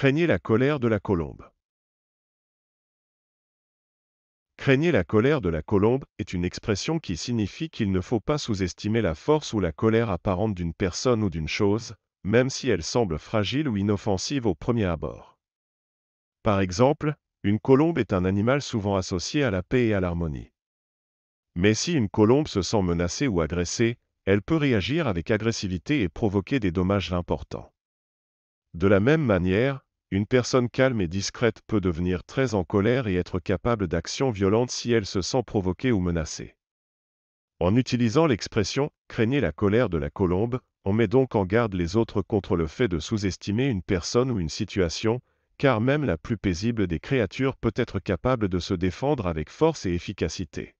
Craignez la colère de la colombe. Craignez la colère de la colombe est une expression qui signifie qu'il ne faut pas sous-estimer la force ou la colère apparente d'une personne ou d'une chose, même si elle semble fragile ou inoffensive au premier abord. Par exemple, une colombe est un animal souvent associé à la paix et à l'harmonie. Mais si une colombe se sent menacée ou agressée, elle peut réagir avec agressivité et provoquer des dommages importants. De la même manière, une personne calme et discrète peut devenir très en colère et être capable d'actions violentes si elle se sent provoquée ou menacée. En utilisant l'expression « craignez la colère de la colombe », on met donc en garde les autres contre le fait de sous-estimer une personne ou une situation, car même la plus paisible des créatures peut être capable de se défendre avec force et efficacité.